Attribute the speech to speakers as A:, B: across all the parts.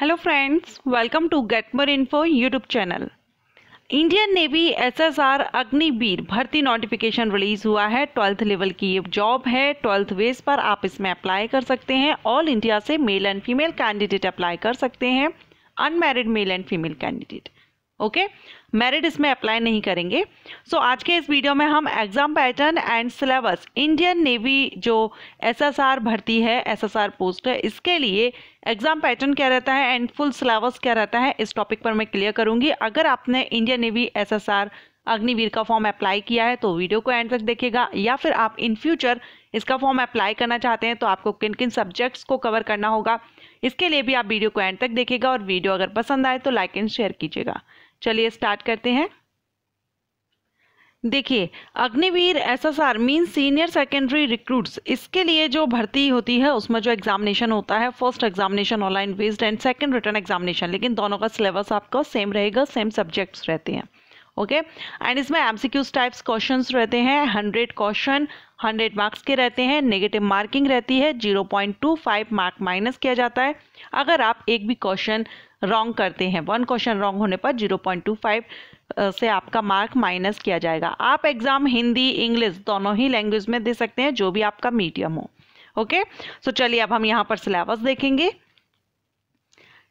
A: hello friends welcome to get more info YouTube channel Indian Navy SSR Agniveer भर्ती notification release हुआ है twelfth level की ये job है ट्वेल्थ बेस पर आप इसमें अप्लाई कर सकते हैं ऑल इंडिया से male and female candidate apply कर सकते हैं unmarried male and female candidate okay merit इसमें अप्लाई नहीं करेंगे सो so, आज के इस वीडियो में हम exam pattern and syllabus Indian Navy जो एसएसआर भर्ती है एसएसआर पोस्ट है इसके लिए एग्जाम पैटर्न क्या रहता है एंड फुल सिलेबस क्या रहता है इस टॉपिक पर मैं क्लियर करूंगी अगर आपने इंडियन नेवी एस अग्निवीर का फॉर्म अप्लाई किया है तो वीडियो को एंड तक देखिएगा या फिर आप इन फ्यूचर इसका फॉर्म अप्लाई करना चाहते हैं तो आपको किन किन सब्जेक्ट्स को कवर करना होगा इसके लिए भी आप वीडियो को एंड तक देखिएगा और वीडियो अगर पसंद आए तो लाइक एंड शेयर कीजिएगा चलिए स्टार्ट करते हैं देखिए Agniveer SSR mean senior secondary recruits इसके लिए जो भर्ती होती है उसमें जो एग्जामिनेशन होता है first examination online based and second written examination लेकिन दोनों का सिलेबस आपका सेम रहेगा सेम सब्जेक्ट्स रहते हैं ओके एंड इसमें एमसीक्यूज टाइप्स क्वेश्चंस रहते हैं हंड्रेड क्वेश्चन हंड्रेड मार्क्स के रहते हैं नेगेटिव मार्किंग रहती है zero point two five mark minus किया जाता है अगर आप एक भी क्वेश्चन रॉन्ग करते हैं वन क्वेश्चन रॉन्ग होने पर 0.25 से आपका मार्क माइनस किया जाएगा आप एग्ज़ाम हिंदी इंग्लिश दोनों ही लैंग्वेज में दे सकते हैं जो भी आपका मीडियम हो ओके सो चलिए अब हम यहाँ पर सिलेबस देखेंगे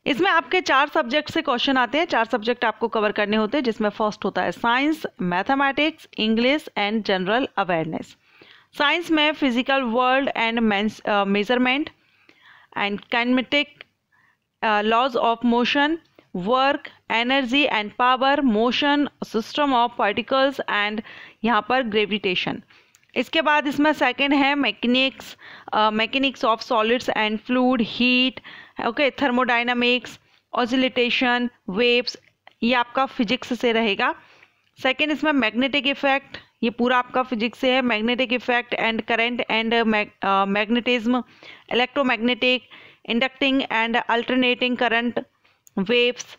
A: इसमें आपके चार सब्जेक्ट से क्वेश्चन आते हैं चार सब्जेक्ट आपको कवर करने होते हैं जिसमें फर्स्ट होता है science mathematics English and general awareness science में physical world and measurement and kinematic laws of motion work energy and power motion system of particles and यहाँ पर ग्रेविटेशन इसके बाद इसमें सेकेंड है mechanics mechanics of solids and fluid heat okay thermodynamics oscillation waves ये आपका physics से रहेगा सेकेंड इसमें मैग्नेटिक इफेक्ट ये पूरा आपका फिजिक्स से है magnetic effect and current and magnetism electromagnetic inducting and alternating current waves,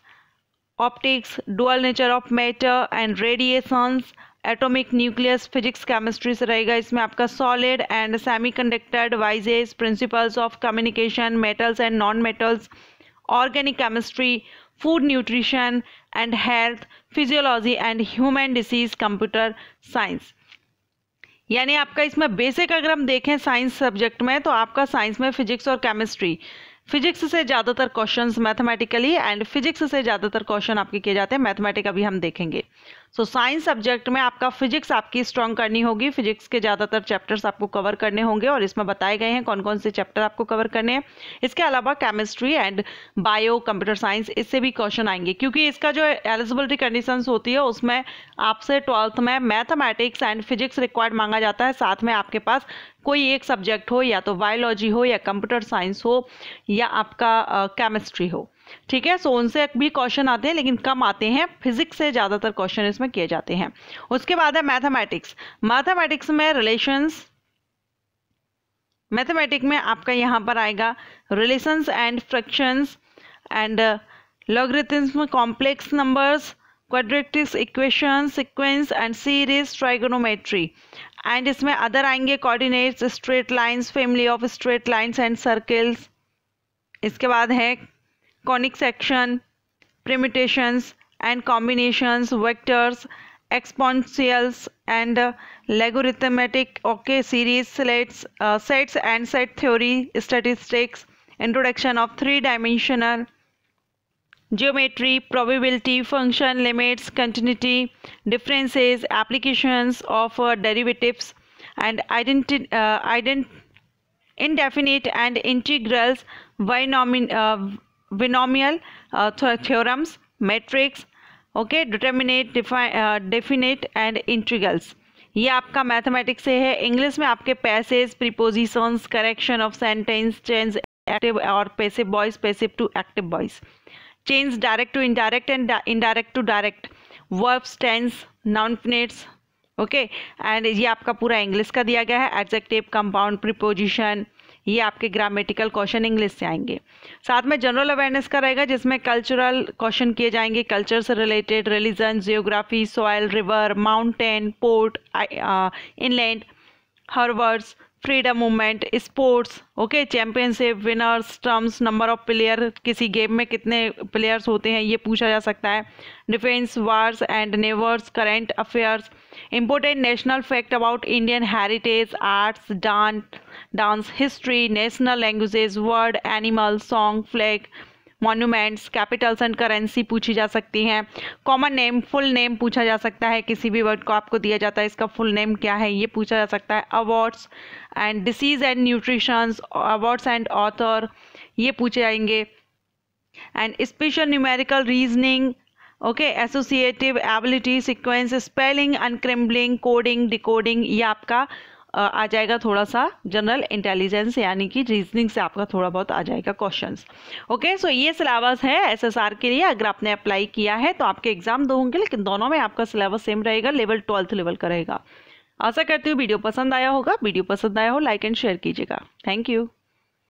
A: optics, dual nature of matter and radiations, atomic nucleus physics chemistry से रहेगा इसमें आपका solid and semiconductor devices principles of communication metals and non metals organic chemistry food nutrition and health physiology and human disease computer science यानी आपका इसमें basic अगर हम देखें साइंस सब्जेक्ट में तो आपका साइंस में फिजिक्स और केमिस्ट्री फिजिक्स से ज़्यादातर क्वेश्चंस मैथमेटिकली एंड फिजिक्स से ज़्यादातर क्वेश्चन आपके किए जाते हैं मैथमेटिक अभी हम देखेंगे सो साइंस सब्जेक्ट में आपका फिजिक्स आपकी स्ट्रॉन्ग करनी होगी फिजिक्स के ज़्यादातर चैप्टर्स आपको कवर करने होंगे और इसमें बताए गए हैं कौन कौन से चैप्टर आपको कवर करने हैं इसके अलावा chemistry and bio computer science इससे भी क्वेश्चन आएंगे क्योंकि इसका जो एलिजिबिलिटी कंडीशंस होती है उसमें आपसे ट्वेल्थ में मैथमेटिक्स एंड फिजिक्स रिक्वायर्ड मांगा जाता है साथ में आपके पास कोई एक सब्जेक्ट हो या तो बायोलॉजी हो या कंप्यूटर साइंस हो या आपका केमिस्ट्री uh, हो ठीक है सो उनसे भी क्वेश्चन आते हैं लेकिन कम आते हैं फिजिक्स से ज़्यादातर क्वेश्चन इसमें किए जाते हैं उसके बाद है मैथमेटिक्स मैथमेटिक्स में रिलेशंस मैथमेटिक में आपका यहाँ पर आएगा relations and fractions and logarithms complex numbers quadratics equation sequence and series trigonometry and इसमें अदर आएंगे coordinates straight lines family of straight lines and circles इसके बाद है conic section, permutations and combinations, vectors, exponentials and uh, logarithmic okay series slates uh, sets and set theory statistics introduction of three dimensional geometry probability function limits continuity differences applications of uh, derivatives and identi uh, ident indefinite and integrals binomial uh, binomial uh, theorems, matrix, okay determinant definite and integrals ये आपका mathematics से है English में आपके passage prepositions correction of sentence change active और passive voice passive to active voice change direct to indirect and indirect to direct verbs tense nonfinites okay and ये आपका पूरा इंग्लिश का दिया गया है एडजेक्टिव कंपाउंड प्रिपोजिशन ये आपके ग्रामेटिकल क्वेश्चन इंग्लिश से आएंगे साथ में जनरल अवेयरनेस का रहेगा जिसमें कल्चरल क्वेश्चन किए जाएंगे कल्चर से related religion geography soil river mountain port inland harbours freedom movement sports okay championship winners terms number of player किसी गेम में कितने प्लेयर्स होते हैं ये पूछा जा सकता है defence wars and navies current affairs important national fact about Indian heritage arts dance dance history national languages bird animal song flag monuments capitals and currency पूछी जा सकती हैं कॉमन नेम फुल नेम पूछा जा सकता है किसी भी वर्ड को आपको दिया जाता है इसका फुल नेम क्या है ये पूछा जा सकता है awards and disease and nutritions awards and author ये पूछे जाएंगे and special numerical reasoning okay associative ability sequence spelling unscrambling coding decoding ये आपका आ जाएगा थोड़ा सा जनरल इंटेलिजेंस यानी कि रीजनिंग से आपका थोड़ा बहुत आ जाएगा क्वेश्चन ओके सो ये सिलेबस है एस के लिए अगर आपने अप्लाई किया है तो आपके एग्जाम दो होंगे लेकिन दोनों में आपका सिलेबस सेम रहेगा लेवल ट्वेल्थ लेवल का रहेगा आशा करती हूँ वीडियो पसंद आया होगा वीडियो पसंद आया हो लाइक एंड शेयर कीजिएगा थैंक यू